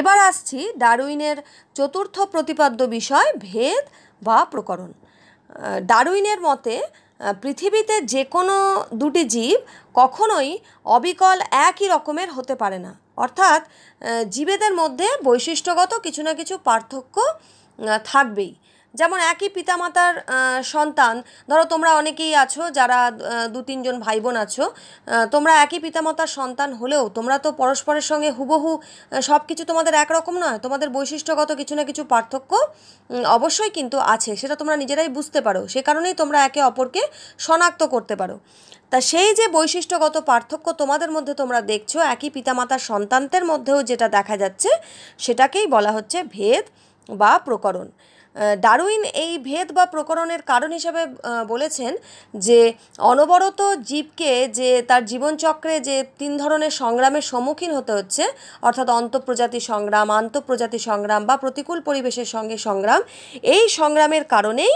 এবার আসছি ডারুইনের চতুর্থ প্রতিপাদ্য বিষয় ভেদ বা প্রকরণ ডারুইনের মতে পৃথিবীতে যে কোনো দুটি জীব কখনোই অবিকল একই রকমের হতে পারে না অর্থাৎ জীবেদের মধ্যে বৈশিষ্ট্যগত কিছু না কিছু পার্থক্য থাকবেই যেমন একই পিতামাতার সন্তান ধরো তোমরা অনেকেই আছো যারা দু তিনজন ভাই বোন আছো তোমরা একই পিতামাতার সন্তান হলেও তোমরা তো পরস্পরের সঙ্গে হুবহু সব কিছু তোমাদের একরকম নয় তোমাদের বৈশিষ্ট্যগত কিছু না কিছু পার্থক্য অবশ্যই কিন্তু আছে সেটা তোমরা নিজেরাই বুঝতে পারো সে কারণেই তোমরা একে অপরকে শনাক্ত করতে পারো তা সেই যে বৈশিষ্ট্যগত পার্থক্য তোমাদের মধ্যে তোমরা দেখছো একই পিতামাতার সন্তানদের মধ্যেও যেটা দেখা যাচ্ছে সেটাকেই বলা হচ্ছে ভেদ বা প্রকরণ ডারুইন এই ভেদ বা প্রকরণের কারণ হিসাবে বলেছেন যে অনবরত জীবকে যে তার জীবনচক্রে যে তিন ধরনের সংগ্রামের সম্মুখীন হতে হচ্ছে অর্থাৎ অন্তঃপ্রজাতি সংগ্রাম আন্তঃপ্রজাতি সংগ্রাম বা প্রতিকূল পরিবেশের সঙ্গে সংগ্রাম এই সংগ্রামের কারণেই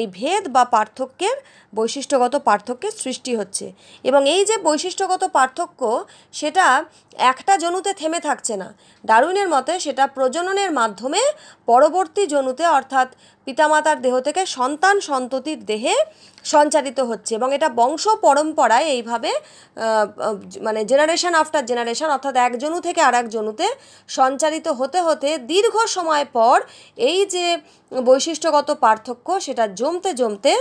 এই ভেদ বা পার্থক্যের বৈশিষ্ট্যগত পার্থক্যের সৃষ্টি হচ্ছে এবং এই যে বৈশিষ্ট্যগত পার্থক্য সেটা একটা জনুতে থেমে থাকছে না ডারুইনের মতে সেটা প্রজননের মাধ্যমে পরবর্তী জনুতে অর্থাৎ melihat পিতামাতার দেহ থেকে সন্তান সন্ততির দেহে সঞ্চারিত হচ্ছে এবং এটা বংশ পরম্পরায় এইভাবে মানে জেনারেশন আফটার জেনারেশন অর্থাৎ এক জনু থেকে আর একজনুতে জনুতে সঞ্চারিত হতে হতে দীর্ঘ সময় পর এই যে বৈশিষ্ট্যগত পার্থক্য সেটা জমতে জমতে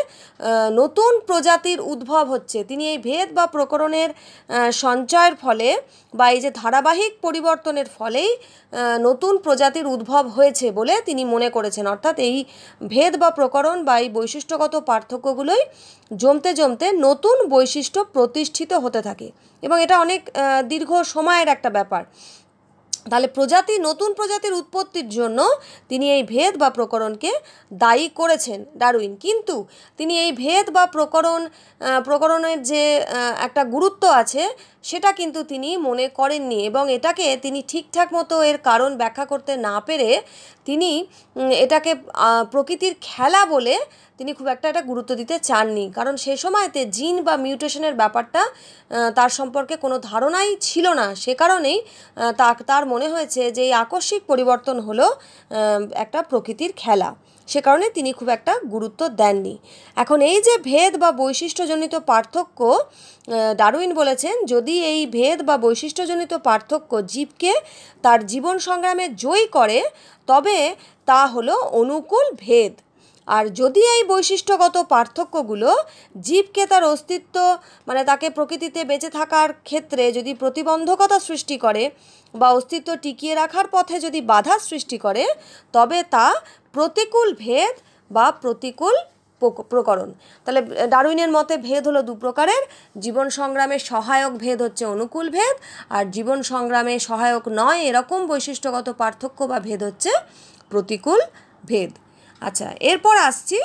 নতুন প্রজাতির উদ্ভব হচ্ছে তিনি এই ভেদ বা প্রকরণের সঞ্চয়ের ফলে বা এই যে ধারাবাহিক পরিবর্তনের ফলেই নতুন প্রজাতির উদ্ভব হয়েছে বলে তিনি মনে করেছেন অর্থাৎ এই ভেদ বা প্রকরণ বা এই বৈশিষ্ট্যগত পার্থক্যগুলোই জমতে জমতে নতুন বৈশিষ্ট্য প্রতিষ্ঠিত হতে থাকে এবং এটা অনেক দীর্ঘ সময়ের একটা ব্যাপার তাহলে প্রজাতি নতুন প্রজাতির উৎপত্তির জন্য তিনি এই ভেদ বা প্রকরণকে দায়ী করেছেন ডারুইন কিন্তু তিনি এই ভেদ বা প্রকরণ প্রকরণের যে একটা গুরুত্ব আছে সেটা কিন্তু তিনি মনে করেননি এবং এটাকে তিনি ঠিকঠাক মতো এর কারণ ব্যাখ্যা করতে না পেরে তিনি এটাকে প্রকৃতির খেলা বলে তিনি খুব একটা এটা গুরুত্ব দিতে চাননি কারণ সে সময়তে জিন বা মিউটেশনের ব্যাপারটা তার সম্পর্কে কোনো ধারণাই ছিল না সে কারণেই তার মনে হয়েছে যে এই আকস্মিক পরিবর্তন হলো একটা প্রকৃতির খেলা সে কারণে তিনি খুব একটা গুরুত্ব দেননি এখন এই যে ভেদ বা বৈশিষ্ট্যজনিত পার্থক্য ডারুইন বলেছেন যদি এই ভেদ বা বৈশিষ্ট্যজনিত পার্থক্য জীবকে তার জীবন সংগ্রামে জয়ী করে তবে তা হলো অনুকূল ভেদ আর যদি এই বৈশিষ্ট্যগত পার্থক্যগুলো জীবকে তার অস্তিত্ব মানে তাকে প্রকৃতিতে বেঁচে থাকার ক্ষেত্রে যদি প্রতিবন্ধকতা সৃষ্টি করে বা অস্তিত্ব টিকিয়ে রাখার পথে যদি বাধা সৃষ্টি করে তবে তা প্রতিকূল ভেদ বা প্রতিকূল প্রকরণ তাহলে ডারুইনের মতে ভেদ হলো দু প্রকারের জীবন সংগ্রামে সহায়ক ভেদ হচ্ছে অনুকূল ভেদ আর জীবন সংগ্রামে সহায়ক নয় এরকম বৈশিষ্ট্যগত পার্থক্য বা ভেদ হচ্ছে প্রতিকূল ভেদ আচ্ছা এরপর আসছি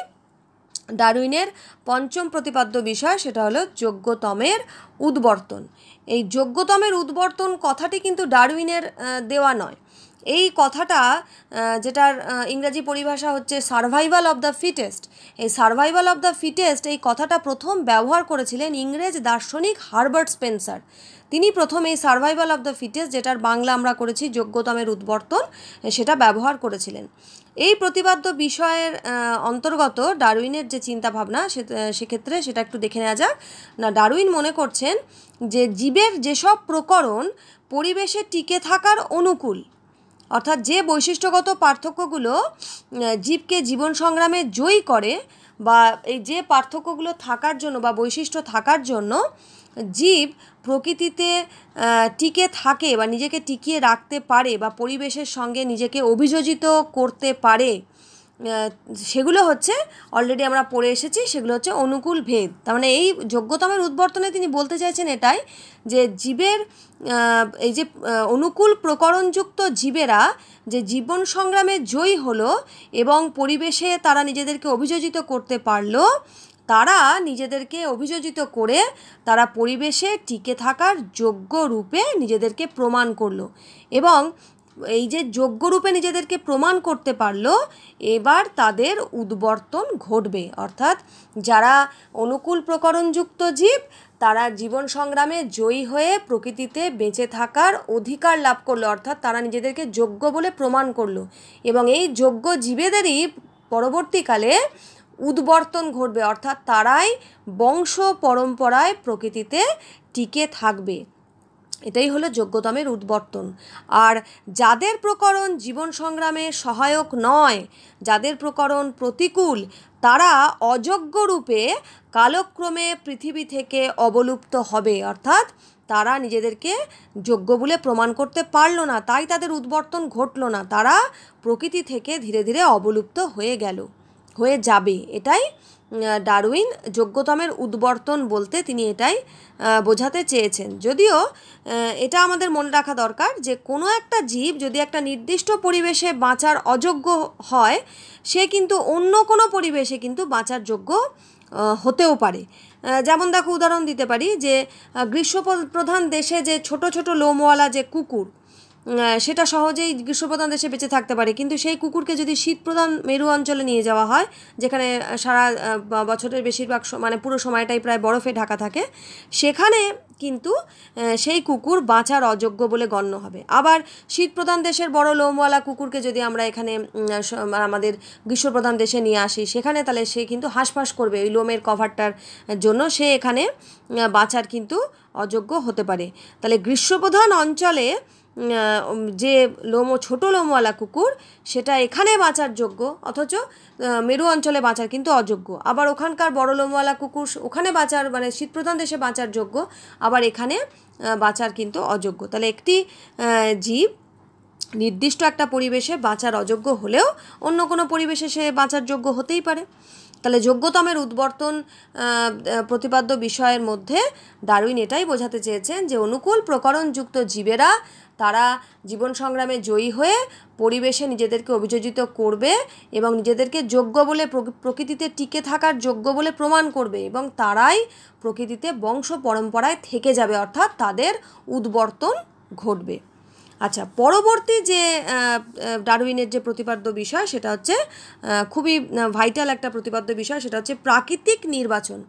ডারুইনের পঞ্চম প্রতিপাদ্য বিষয় সেটা হলো যোগ্যতমের উদ্বর্তন এই যোগ্যতমের উদ্বর্তন কথাটি কিন্তু ডারুইনের দেওয়া নয় এই কথাটা যেটার ইংরাজি পরিভাষা হচ্ছে সার্ভাইভাল অব দ্য ফিটেস্ট এই সার্ভাইভাল অব দ্য ফিটেস্ট এই কথাটা প্রথম ব্যবহার করেছিলেন ইংরেজ দার্শনিক হার্বার্ট স্পেন্সার তিনি প্রথম এই সার্ভাইভাল অব দ্য ফিটেস্ট যেটার বাংলা আমরা করেছি যোগ্যতমের উদ্বর্তন সেটা ব্যবহার করেছিলেন এই প্রতিবাদ্য বিষয়ের অন্তর্গত ডারউইনের যে চিন্তাভাবনা সেক্ষেত্রে সেটা একটু দেখে নেওয়া যাক না ডারউইন মনে করছেন যে জীবের যেসব প্রকরণ পরিবেশে টিকে থাকার অনুকূল অর্থাৎ যে বৈশিষ্ট্যগত পার্থক্যগুলো জীবকে জীবন সংগ্রামে জয়ী করে বা এই যে পার্থক্যগুলো থাকার জন্য বা বৈশিষ্ট্য থাকার জন্য জীব প্রকৃতিতে টিকে থাকে বা নিজেকে টিকিয়ে রাখতে পারে বা পরিবেশের সঙ্গে নিজেকে অভিযোজিত করতে পারে সেগুলো হচ্ছে অলরেডি আমরা পড়ে এসেছি সেগুলো হচ্ছে অনুকূল ভেদ তার মানে এই যোগ্যতমের উদ্বর্তনে তিনি বলতে চাইছেন এটাই যে জীবের এই যে অনুকূল প্রকরণযুক্ত জীবেরা যে জীবন সংগ্রামে জয়ী হলো এবং পরিবেশে তারা নিজেদেরকে অভিযোজিত করতে পারলো তারা নিজেদেরকে অভিযোজিত করে তারা পরিবেশে টিকে থাকার যোগ্য রূপে নিজেদেরকে প্রমাণ করলো এবং এই যে যোগ্যরূপে নিজেদেরকে প্রমাণ করতে পারলো এবার তাদের উদ্বর্তন ঘটবে অর্থাৎ যারা অনুকূল প্রকরণযুক্ত জীব তারা জীবন সংগ্রামে জয়ী হয়ে প্রকৃতিতে বেঁচে থাকার অধিকার লাভ করলো অর্থাৎ তারা নিজেদেরকে যোগ্য বলে প্রমাণ করলো এবং এই যোগ্য জীবেদেরই পরবর্তীকালে উদ্বর্তন ঘটবে অর্থাৎ তারাই বংশ পরম্পরায় প্রকৃতিতে টিকে থাকবে এটাই হলো যোগ্যতমের উদ্বর্তন আর যাদের প্রকরণ জীবন সংগ্রামে সহায়ক নয় যাদের প্রকরণ প্রতিকূল তারা অযোগ্য রূপে কালক্রমে পৃথিবী থেকে অবলুপ্ত হবে অর্থাৎ তারা নিজেদেরকে যোগ্য বলে প্রমাণ করতে পারলো না তাই তাদের উদ্বর্তন ঘটল না তারা প্রকৃতি থেকে ধীরে ধীরে অবলুপ্ত হয়ে গেল হয়ে যাবে এটাই ডারউইন যোগ্যতমের উদ্বর্তন বলতে তিনি এটাই বোঝাতে চেয়েছেন যদিও এটা আমাদের মনে রাখা দরকার যে কোনো একটা জীব যদি একটা নির্দিষ্ট পরিবেশে বাঁচার অযোগ্য হয় সে কিন্তু অন্য কোনো পরিবেশে কিন্তু বাঁচার যোগ্য হতেও পারে যেমন দেখো উদাহরণ দিতে পারি যে গ্রীষ্মপ্রধান দেশে যে ছোট ছোট লোমওয়ালা যে কুকুর সেটা সহজেই গ্রীষ্মপ্রধান দেশে বেঁচে থাকতে পারে কিন্তু সেই কুকুরকে যদি শীতপ্রধান মেরু অঞ্চলে নিয়ে যাওয়া হয় যেখানে সারা বছরের বেশিরভাগ মানে পুরো সময়টাই প্রায় বরফে ঢাকা থাকে সেখানে কিন্তু সেই কুকুর বাঁচার অযোগ্য বলে গণ্য হবে আবার শীতপ্রধান দেশের বড় লোমওয়ালা কুকুরকে যদি আমরা এখানে মানে আমাদের গ্রীষ্মপ্রধান দেশে নিয়ে আসি সেখানে তাহলে সে কিন্তু হাঁসফাঁস করবে ওই লোমের কভারটার জন্য সে এখানে বাঁচার কিন্তু অযোগ্য হতে পারে তাহলে গ্রীষ্মপ্রধান অঞ্চলে যে লোম ছোটো লোমওয়ালা কুকুর সেটা এখানে বাঁচার যোগ্য অথচ মেরু অঞ্চলে বাঁচার কিন্তু অযোগ্য আবার ওখানকার বড় লোমওয়ালা কুকুর ওখানে বাঁচার মানে শীতপ্রধান দেশে বাঁচার যোগ্য আবার এখানে বাঁচার কিন্তু অযোগ্য তাহলে একটি জীব নির্দিষ্ট একটা পরিবেশে বাঁচার অযোগ্য হলেও অন্য কোনো পরিবেশে সে বাঁচার যোগ্য হতেই পারে তাহলে যোগ্যতমের উদ্বর্তন প্রতিপাদ্য বিষয়ের মধ্যে দারুইন এটাই বোঝাতে চেয়েছেন যে অনুকূল প্রকরণযুক্ত জীবেরা তারা জীবন সংগ্রামে জয়ী হয়ে পরিবেশে নিজেদেরকে অভিযোজিত করবে এবং নিজেদেরকে যোগ্য বলে প্রকৃতিতে টিকে থাকার যোগ্য বলে প্রমাণ করবে এবং তারাই প্রকৃতিতে বংশ পরম্পরায় থেকে যাবে অর্থাৎ তাদের উদ্বর্তন ঘটবে আচ্ছা পরবর্তী যে ডারউইনের যে প্রতিপাদ্য বিষয় সেটা হচ্ছে খুবই ভাইটাল একটা প্রতিপাদ্য বিষয় সেটা হচ্ছে প্রাকৃতিক নির্বাচন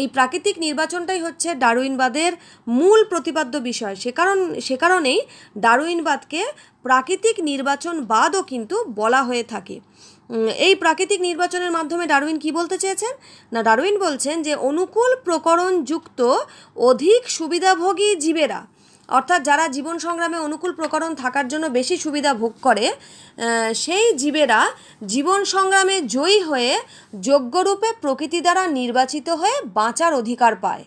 এই প্রাকৃতিক নির্বাচনটাই হচ্ছে ডারউইনবাদের মূল প্রতিপাদ্য বিষয় সে কারণ সে কারণেই ডারউইনবাদকে প্রাকৃতিক নির্বাচনবাদও কিন্তু বলা হয়ে থাকে এই প্রাকৃতিক নির্বাচনের মাধ্যমে ডারউইন কি বলতে চেয়েছেন না ডারউইন বলছেন যে অনুকূল প্রকরণযুক্ত অধিক সুবিধাভোগী জীবেরা অর্থাৎ যারা জীবন সংগ্রামে অনুকূল প্রকরণ থাকার জন্য বেশি সুবিধা ভোগ করে সেই জীবেরা জীবন সংগ্রামে জয়ী হয়ে যোগ্যরূপে প্রকৃতি দ্বারা নির্বাচিত হয়ে বাঁচার অধিকার পায়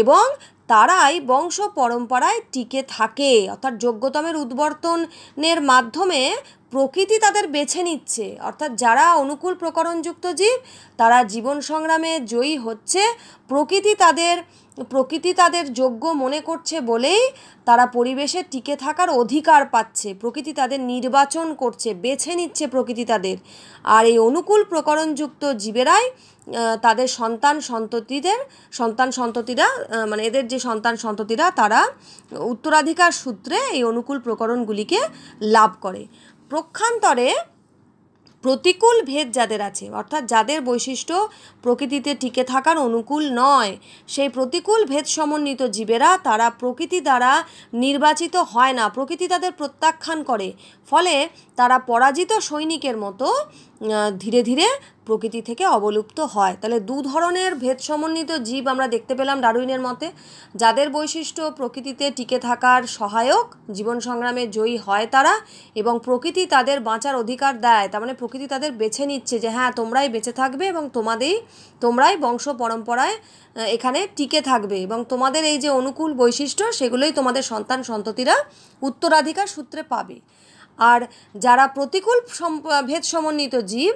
এবং তারাই বংশ পরম্পরায় টিকে থাকে অর্থাৎ যোগ্যতমের উদ্বর্তনের মাধ্যমে প্রকৃতি তাদের বেছে নিচ্ছে অর্থাৎ যারা অনুকূল প্রকরণযুক্ত জীব তারা জীবন সংগ্রামে জয়ী হচ্ছে প্রকৃতি তাদের প্রকৃতি তাদের যোগ্য মনে করছে বলেই তারা পরিবেশে টিকে থাকার অধিকার পাচ্ছে প্রকৃতি তাদের নির্বাচন করছে বেছে নিচ্ছে প্রকৃতি তাদের আর এই অনুকূল প্রকরণযুক্ত জীবেরাই তাদের সন্তান সন্ততিদের সন্তান সন্ততিরা মানে এদের যে সন্তান সন্ততিরা তারা উত্তরাধিকার সূত্রে এই অনুকূল প্রকরণগুলিকে লাভ করে প্রক্ষান্তরে প্রতিকূল ভেদ যাদের আছে অর্থাৎ যাদের বৈশিষ্ট্য প্রকৃতিতে টিকে থাকার অনুকূল নয় সেই প্রতিকূল ভেদ সমন্বিত জীবেরা তারা প্রকৃতি দ্বারা নির্বাচিত হয় না প্রকৃতি তাদের প্রত্যাখ্যান করে ফলে তারা পরাজিত সৈনিকের মতো ধীরে ধীরে প্রকৃতি থেকে অবলুপ্ত হয় তাহলে দু ধরনের ভেদ সমন্বিত জীব আমরা দেখতে পেলাম ডারুইনের মতে যাদের বৈশিষ্ট্য প্রকৃতিতে টিকে থাকার সহায়ক জীবন সংগ্রামে জয়ী হয় তারা এবং প্রকৃতি তাদের বাঁচার অধিকার দেয় তার মানে প্রকৃতি তাদের বেছে নিচ্ছে যে হ্যাঁ তোমরাই বেঁচে থাকবে এবং তোমাদেরই তোমরাই বংশ পরম্পরায় এখানে টিকে থাকবে এবং তোমাদের এই যে অনুকূল বৈশিষ্ট্য সেগুলোই তোমাদের সন্তান সন্ততিরা উত্তরাধিকার সূত্রে পাবে আর যারা প্রতিকূল ভেদ সমন্বিত জীব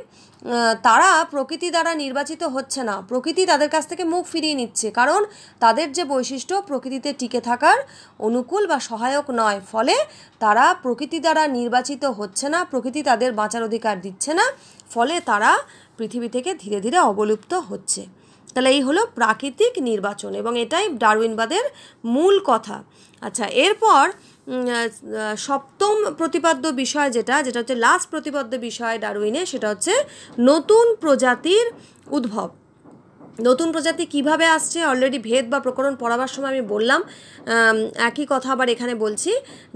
তারা প্রকৃতি দ্বারা নির্বাচিত হচ্ছে না প্রকৃতি তাদের কাছ থেকে মুখ ফিরিয়ে নিচ্ছে কারণ তাদের যে বৈশিষ্ট্য প্রকৃতিতে টিকে থাকার অনুকূল বা সহায়ক নয় ফলে তারা প্রকৃতি দ্বারা নির্বাচিত হচ্ছে না প্রকৃতি তাদের বাঁচার অধিকার দিচ্ছে না ফলে তারা পৃথিবী থেকে ধীরে ধীরে অবলুপ্ত হচ্ছে তাহলে এই হলো প্রাকৃতিক নির্বাচন এবং এটাই ডারউইনবাদের মূল কথা আচ্ছা এরপর সপ্তম প্রতিপাদ্য বিষয় যেটা যেটা হচ্ছে লাস্ট প্রতিপাদ্য বিষয় ডারুইনে সেটা হচ্ছে নতুন প্রজাতির উদ্ভব নতুন প্রজাতি কিভাবে আসছে অলরেডি ভেদ বা প্রকরণ পড়াবার সময় আমি বললাম একই কথা আবার এখানে বলছি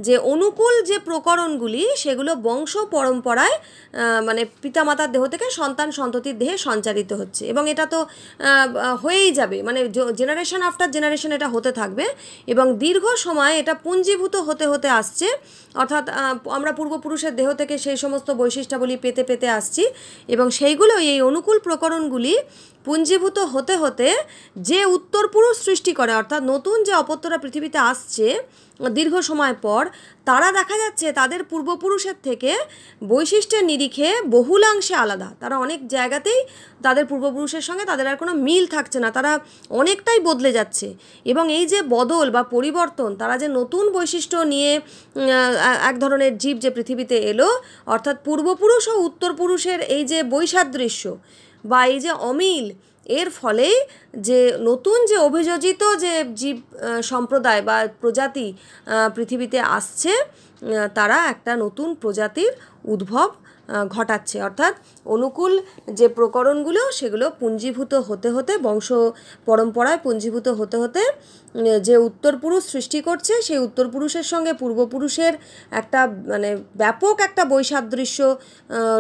যে অনুকূল যে প্রকরণগুলি সেগুলো বংশ পরম্পরায় মানে পিতামাতার দেহ থেকে সন্তান সন্ততির দেহে সঞ্চারিত হচ্ছে এবং এটা তো হয়েই যাবে মানে জেনারেশন আফটার জেনারেশন এটা হতে থাকবে এবং দীর্ঘ সময় এটা পুঞ্জীভূত হতে হতে আসছে অর্থাৎ আমরা পূর্বপুরুষের দেহ থেকে সেই সমস্ত বৈশিষ্ট্যাবলী পেতে পেতে আসছি এবং সেইগুলো এই অনুকূল প্রকরণগুলি পুঞ্জীভূত হতে হতে যে উত্তর পুরুষ সৃষ্টি করে অর্থাৎ নতুন যে অপত্যরা পৃথিবীতে আসছে দীর্ঘ সময় পর তারা দেখা যাচ্ছে তাদের পূর্বপুরুষের থেকে বৈশিষ্ট্যের নিরিখে বহুলাংশে আলাদা তারা অনেক জায়গাতেই তাদের পূর্বপুরুষের সঙ্গে তাদের আর কোনো মিল থাকছে না তারা অনেকটাই বদলে যাচ্ছে এবং এই যে বদল বা পরিবর্তন তারা যে নতুন বৈশিষ্ট্য নিয়ে এক ধরনের জীব যে পৃথিবীতে এলো অর্থাৎ পূর্বপুরুষ ও উত্তর পুরুষের এই যে বৈসাদৃশ্য বা এই যে অমিল এর ফলে যে নতুন যে অভিযোজিত যে জীব সম্প্রদায় বা প্রজাতি পৃথিবীতে আসছে তারা একটা নতুন প্রজাতির উদ্ভব ঘটাচ্ছে অর্থাৎ অনুকূল যে প্রকরণগুলো সেগুলো পুঞ্জীভূত হতে হতে বংশ পরম্পরায় পুঞ্জীভূত হতে হতে যে উত্তরপুরুষ সৃষ্টি করছে সেই উত্তরপুরুষের সঙ্গে পূর্বপুরুষের একটা মানে ব্যাপক একটা বৈসাদৃশ্য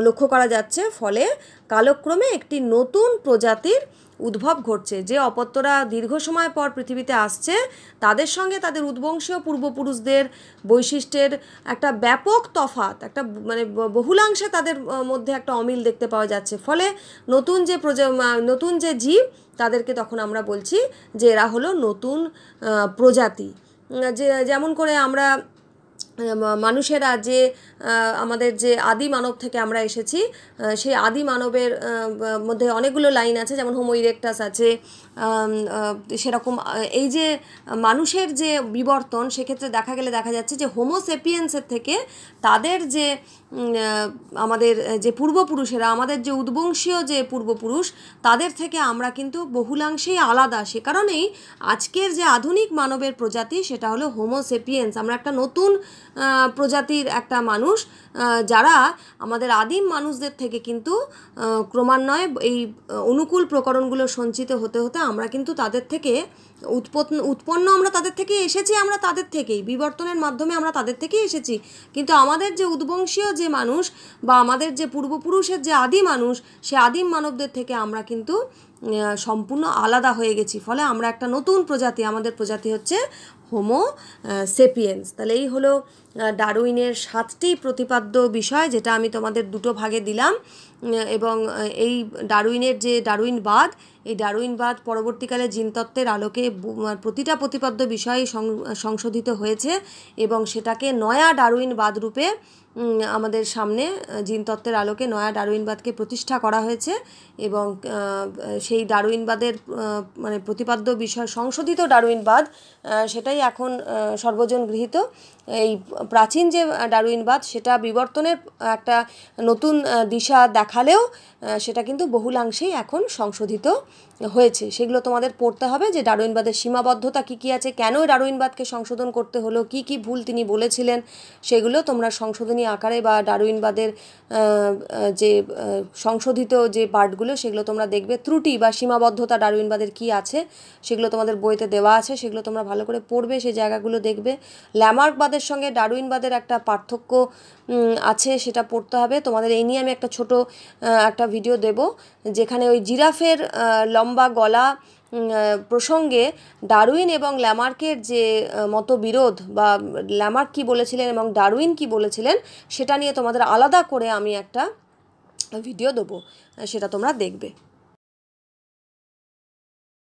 লক্ষ্য করা যাচ্ছে ফলে কালক্রমে একটি নতুন প্রজাতির উদ্ভব ঘটছে যে অপত্যরা দীর্ঘ সময় পর পৃথিবীতে আসছে তাদের সঙ্গে তাদের উদ্বংশীয় পূর্বপুরুষদের বৈশিষ্ট্যের একটা ব্যাপক তফাত একটা মানে বহুলাংশে তাদের মধ্যে একটা অমিল দেখতে পাওয়া যাচ্ছে ফলে নতুন যে প্রজ নতুন যে জীব তাদেরকে তখন আমরা বলছি যে এরা হলো নতুন প্রজাতি যে যেমন করে আমরা মানুষেরা যে আমাদের যে আদি মানব থেকে আমরা এসেছি সেই আদি মানবের মধ্যে অনেকগুলো লাইন আছে যেমন হোমো ইরেকটাস আছে সেরকম এই যে মানুষের যে বিবর্তন সেক্ষেত্রে দেখা গেলে দেখা যাচ্ছে যে হোমোসেপিয়েন্সের থেকে তাদের যে আমাদের যে পূর্বপুরুষেরা আমাদের যে উদ্বংশীয় যে পূর্বপুরুষ তাদের থেকে আমরা কিন্তু বহুলাংশেই আলাদা সে কারণেই আজকের যে আধুনিক মানবের প্রজাতি সেটা হলো হোমোসেপিয়েন্স আমরা একটা নতুন প্রজাতির একটা মানুষ যারা আমাদের আদিম মানুষদের থেকে কিন্তু ক্রমান্বয়ে এই অনুকূল প্রকরণগুলো সঞ্চিত হতে হতে আমরা কিন্তু তাদের থেকে উৎপন্ন উৎপন্ন আমরা তাদের থেকে এসেছি আমরা তাদের থেকেই বিবর্তনের মাধ্যমে আমরা তাদের থেকেই এসেছি কিন্তু আমাদের যে উদ্বংশীয় যে মানুষ বা আমাদের যে পূর্বপুরুষের যে আদি মানুষ সে আদিম মানবদের থেকে আমরা কিন্তু সম্পূর্ণ আলাদা হয়ে গেছি ফলে আমরা একটা নতুন প্রজাতি আমাদের প্রজাতি হচ্ছে হোমো সেপিয়েন্স তাহলে এই হলো ডারুইনের সাতটি প্রতিপাদ্য বিষয় যেটা আমি তোমাদের দুটো ভাগে দিলাম এবং এই ডারুইনের যে ডারুইনবাদ এই ডারউইনবাদ পরবর্তীকালে জিনতত্ত্বের আলোকে প্রতিটা প্রতিপাদ্য বিষয় সংশোধিত হয়েছে এবং সেটাকে নয়া বাদ রূপে আমাদের সামনে জিনতত্ত্বের আলোকে নয়া ডারুইনবাদকে প্রতিষ্ঠা করা হয়েছে এবং সেই ডারুইনবাদের মানে প্রতিপাদ্য বিষয় সংশোধিত ডারুইনবাদ সেটাই এখন সর্বজন গৃহীত এই প্রাচীন যে ডারুইনবাদ সেটা বিবর্তনের একটা নতুন দিশা দেখালেও সেটা কিন্তু বহুলাংশেই এখন সংশোধিত হয়েছে সেগুলো তোমাদের পড়তে হবে যে ডারুইনবাদের সীমাবদ্ধতা কী কী আছে কেন ডারুইনবাদকে সংশোধন করতে হলো কি কি ভুল তিনি বলেছিলেন সেগুলো তোমরা সংশোধনী আকারে বা ডারুইনবাদের যে সংশোধিত যে পার্টগুলো সেগুলো তোমরা দেখবে ত্রুটি বা সীমাবদ্ধতা ডারুইনবাদের কি আছে সেগুলো তোমাদের বইতে দেওয়া আছে সেগুলো তোমরা ভালো করে পড়বে সেই জায়গাগুলো দেখবে ল্যামার্কবাদ তোমাদের সঙ্গে ডারুইনবাদের একটা পার্থক্য আছে সেটা পড়তে হবে তোমাদের এই নিয়ে আমি একটা ছোট একটা ভিডিও দেব যেখানে ওই জিরাফের লম্বা গলা প্রসঙ্গে ডারুইন এবং ল্যামার্কের যে বিরোধ বা ল্যামার্ক কী বলেছিলেন এবং ডারুইন কি বলেছিলেন সেটা নিয়ে তোমাদের আলাদা করে আমি একটা ভিডিও দেবো সেটা তোমরা দেখবে